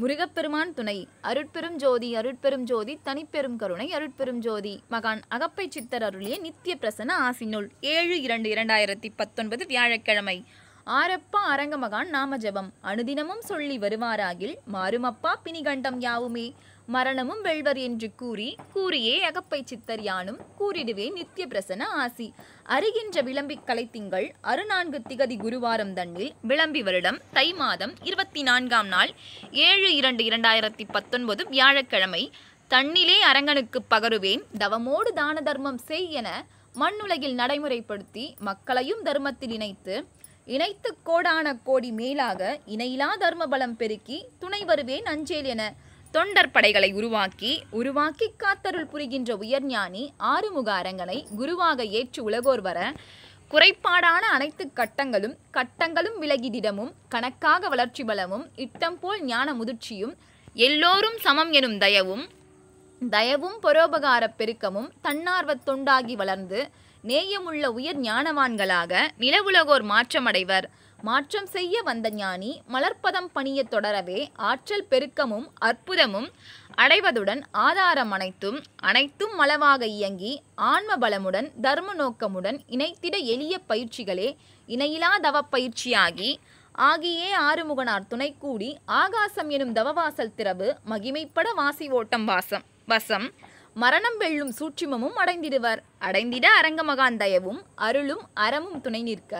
முருகப்பெருமான் துணை அருட்பெரும் ஜோதி அருட்பெரும் ஜோதி தனிப்பெரும் கருணை அருட்பெரும் ஜோதி மகான் அகப்பை சித்தர் அருளிய நித்திய பிரசன ஆசினுள் ஏழு இரண்டு இரண்டாயிரத்தி பத்தொன்பது வியாழக்கிழமை ஆரப்பா அரங்கமகான் நாமஜபம் அனுதினமும் சொல்லி வருவாராகில் மாறுமப்பா பிணிகண்டம் யாவுமே மரணமும் வெல்வர் என்று கூறி கூறியே அகப்பை சித்தர் யானும் கூறிடுவே நித்திய பிரசன ஆசி அறிகின்ற விளம்பிக் திங்கள் அறுநான்கு திகதி குருவாரம் தன்னில் விளம்பி வருடம் தை மாதம் இருபத்தி நான்காம் நாள் ஏழு இரண்டு இரண்டாயிரத்தி பத்தொன்பது வியாழக்கிழமை தன்னிலே அரங்கனுக்கு பகருவேன் தவமோடு தான தர்மம் செய் என மண்ணுலகில் நடைமுறைப்படுத்தி மக்களையும் தர்மத்தில் இணைத்து இணைத்து கோடான கோடி மேலாக இணையிலா தர்மபலம் பெருக்கி துணை வருவேன் அஞ்சேல் என தொண்டர் படைகளை உருவாக்கி உருவாக்கி காத்தருள் புரிகின்ற உயர்ஞானி ஆறுமுக அரங்கனை குருவாக ஏற்று உலகோர் வர குறைபாடான அனைத்து கட்டங்களும் கட்டங்களும் விலகிதிடமும் கணக்காக வளர்ச்சி பலமும் இட்டம் போல் ஞான முதிர்ச்சியும் எல்லோரும் சமம் எனும் தயவும் தயவும் பரோபகார பெருக்கமும் தன்னார்வத் தொண்டாகி வளர்ந்து நேயமுள்ள உயர் ஞானவான்களாக நிலவுலகோர் மாற்றமடைவர் மாற்றம் செய்ய வந்த ஞானி மலர்ப்பதம் பணிய தொடரவே ஆற்றல் பெருக்கமும் அற்புதமும் அடைவதுடன் ஆதாரம் அனைத்தும் அனைத்தும் மலவாக இயங்கி ஆன்ம பலமுடன் தர்ம நோக்கமுடன் இணைத்திட எளிய பயிற்சிகளே இணையிலா தவப்பயிற்சியாகி ஆகியே ஆறுமுகனார் துணை கூடி ஆகாசம் எனும் தவவாசல் திறவு மகிமைப்பட வாசி ஓட்டம் வாசம் வசம் மரணம் வெல்லும் சூட்சிமமும் அடைந்திடுவர் அடைந்திட அரங்கமகான் தயவும் அருளும் அறமும் துணை நிற்க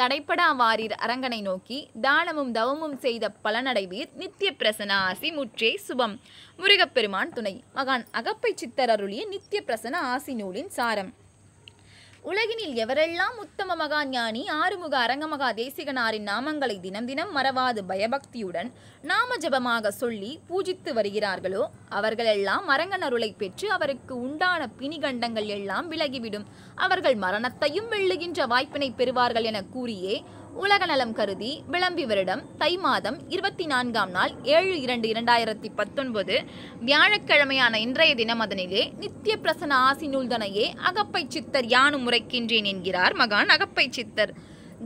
தடைப்படா வாரீர் அரங்கனை நோக்கி தானமும் தவமும் செய்த பலனடைவீர் நித்திய பிரசன ஆசி முற்றே சுபம் முருகப்பெருமான் துணை மகான் அகப்பை சித்தர் அருளிய நித்திய பிரசன ஆசி நூலின் சாரம் உலகினில் எவரெல்லாம் உத்தம மகா ஞானி ஆறுமுக அரங்கமகா தேசிகனாரின் நாமங்களை தினம் தினம் மறவாது பயபக்தியுடன் நாம ஜபமாக சொல்லி பூஜித்து வருகிறார்களோ அவர்களெல்லாம் அரங்கனருளை பெற்று அவருக்கு உண்டான பிணிகண்டங்கள் எல்லாம் விலகிவிடும் அவர்கள் மரணத்தையும் வெள்ளுகின்ற வாய்ப்பினை பெறுவார்கள் என கூறியே உலக நலம் கருதி விளம்பி வருடம் தை மாதம் இருபத்தி நான்காம் நாள் ஏழு இரண்டு இரண்டாயிரத்தி பத்தொன்பது வியாழக்கிழமையான இன்றைய தினம் அதனிலே நித்திய பிரசன ஆசி நூல்தனையே அகப்பை சித்தர் யானும் முறைக்கின்றேன் என்கிறார் மகான் அகப்பை சித்தர்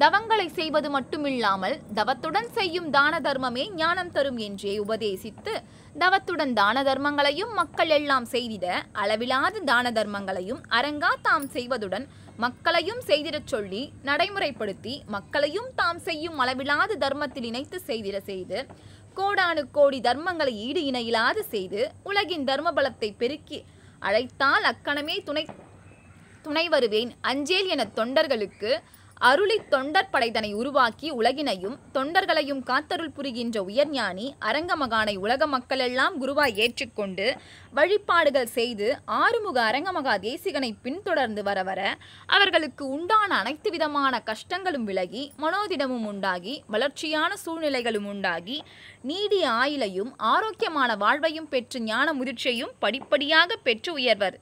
தவங்களை செய்வது மட்டுமில்லாமல் தவத்துடன் செய்யும் தான தர்மமே ஞானம் தரும் என்றே உபதேசித்து தவத்துடன் தான தர்மங்களையும் மக்கள் எல்லாம் செய்திட அளவிலாத தான தர்மங்களையும் அரங்கா தாம் செய்வதுடன் மக்களையும் செய்திடச் சொல்லி நடைமுறைப்படுத்தி மக்களையும் தாம் செய்யும் அளவிலாத தர்மத்தில் இணைத்து செய்திட செய்து கோடானு கோடி தர்மங்களை ஈடு இணையிலாது செய்து உலகின் தர்ம பலத்தை பெருக்கி அழைத்தால் அக்கணமே துணை துணை வருவேன் அஞ்சேல் என தொண்டர்களுக்கு அருளி தொண்டர் படைதனை உருவாக்கி உலகினையும் தொண்டர்களையும் காத்தருள் புரிகின்ற உயர்ஞானி அரங்கமகானை உலக மக்களெல்லாம் குருவாய் ஏற்றுக்கொண்டு வழிபாடுகள் செய்து ஆறுமுக அரங்கமகா தேசிகனை பின்தொடர்ந்து வர வர அவர்களுக்கு உண்டான அனைத்து விதமான கஷ்டங்களும் விலகி மனோதிடமும் உண்டாகி வளர்ச்சியான சூழ்நிலைகளும் உண்டாகி நீடிய ஆயிலையும் ஆரோக்கியமான வாழ்வையும் பெற்று ஞான முதிர்ச்சியையும் படிப்படியாக பெற்று உயர்வர்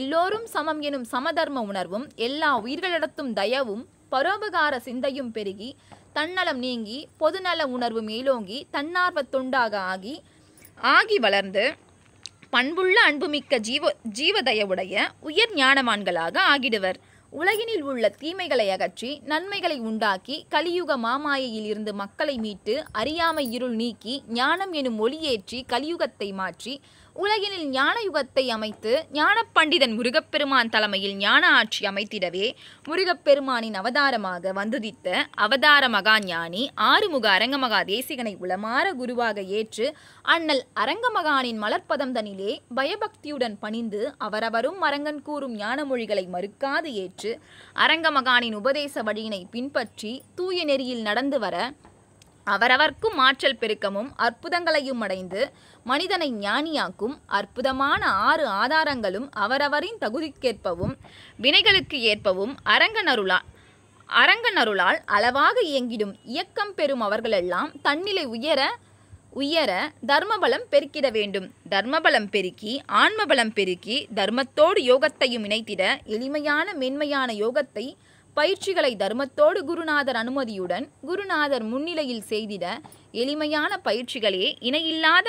எல்லோரும் சமம் எனும் சமதர்ம உணர்வும் எல்லா உயிர்களிடத்தும் தயவும் பரோபகார சிந்தையும் பெருகி தன்னலம் நீங்கி பொதுநல உணர்வு மேலோங்கி தன்னார்வ தொண்டாக ஆகி ஆகி வளர்ந்து பண்புள்ள அன்புமிக்க ஜீவ ஜீவதயவுடைய உயர் ஞானவான்களாக ஆகிடுவர் உலகினில் உள்ள தீமைகளை அகற்றி நன்மைகளை உண்டாக்கி கலியுக மாமாயையில் இருந்து மக்களை மீட்டு அறியாமை இருள் நீக்கி ஞானம் எனும் ஒளியேற்றி கலியுகத்தை மாற்றி உலகினில் ஞான யுகத்தை அமைத்து ஞான பண்டிதன் முருகப்பெருமான் தலைமையில் ஞான ஆட்சி அமைத்திடவே முருகப்பெருமானின் அவதாரமாக வந்துதித்த அவதார மகா ஞானி ஆறுமுக அரங்கமகா தேசிகனை உளமாற குருவாக ஏற்று அண்ணல் அரங்கமகானின் மலர்ப்பதம் தனிலே பயபக்தியுடன் பணிந்து அவரவரும் மரங்கன் கூறும் ஞான மொழிகளை மறுக்காது ஏற்று அரங்கமகானின் உபதேச வழியினை பின்பற்றி தூய நெறியில் நடந்து வர அவரவர்க்கும் ஆற்றல் பெருக்கமும் அற்புதங்களையும் அடைந்து மனிதனை ஞானியாக்கும் அற்புதமான ஆறு ஆதாரங்களும் அவரவரின் தகுதிக்கேற்பவும் வினைகளுக்கு ஏற்பவும் அரங்கனருளால் அரங்கனருளால் அளவாக இயங்கிடும் இயக்கம் பெறும் அவர்களெல்லாம் தன்னிலை உயர உயர தர்மபலம் பெருக்கிட வேண்டும் தர்மபலம் பெருக்கி ஆன்மபலம் பெருக்கி தர்மத்தோடு யோகத்தையும் இணைத்திட எளிமையான மென்மையான யோகத்தை பயிற்சிகளை தர்மத்தோடு குருநாதர் அனுமதியுடன் குருநாதர் முன்னிலையில் செய்திட எளிமையான பயிற்சிகளே இணையில்லாத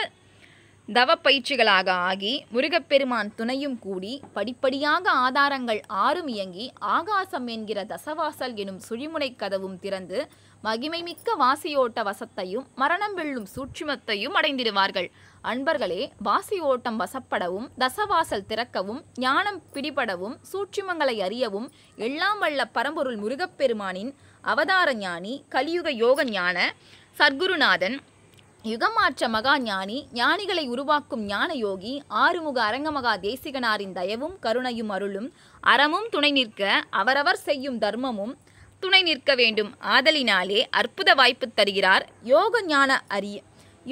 தவப்பயிற்சிகளாக ஆகி முருகப்பெருமான் துணையும் கூடி படிப்படியாக ஆதாரங்கள் ஆறும் இயங்கி ஆகாசம் என்கிற தசவாசல் எனும் சுழிமுனை கதவும் திறந்து மகிமைமிக்க வாசியோட்ட வசத்தையும் மரணம் வெல்லும் சூட்சிமத்தையும் அடைந்திடுவார்கள் அன்பர்களே வாசி ஓட்டம் வசப்படவும் தசவாசல் திறக்கவும் ஞானம் பிடிபடவும் சூட்சிமங்களை அறியவும் எல்லாம் வல்ல பரம்பொருள் முருகப்பெருமானின் அவதார ஞானி கலியுக யோக ஞான சர்க்குருநாதன் யுகமாற்ற மகா ஞானி ஞானிகளை உருவாக்கும் ஞான யோகி ஆறுமுக அரங்கமகா தேசிகனாரின் தயவும் கருணையும் அருளும் அறமும் துணை நிற்க அவரவர் செய்யும் தர்மமும் துணை நிற்க வேண்டும் ஆதலினாலே அற்புத வாய்ப்பு தருகிறார் யோக ஞான அறிய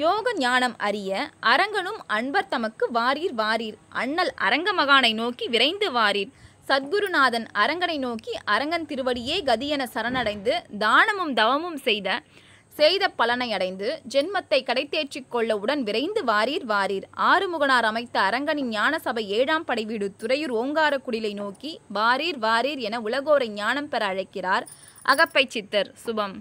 யோக ஞானம் அறிய அரங்கனும் அன்பர் தமக்கு வாரீர் வாரீர் அண்ணல் அரங்கமகானை நோக்கி விரைந்து வாரீர் சத்குருநாதன் அரங்கனை நோக்கி அரங்கன் திருவடியே கதியென சரணடைந்து தானமும் தவமும் செய்த செய்த பலனை அடைந்து ஜென்மத்தை கடைத்தேற்றிக் கொள்ள உடன் விரைந்து வாரீர் வாரீர் ஆறுமுகனார் அமைத்த அரங்கனின் ஞான சபை ஏழாம் படைவீடு துறையூர் ஓங்கார குடிலை நோக்கி வாரீர் வாரீர் என உலகோரை ஞானம் பெற அழைக்கிறார் அகப்பை சித்தர் சுபம்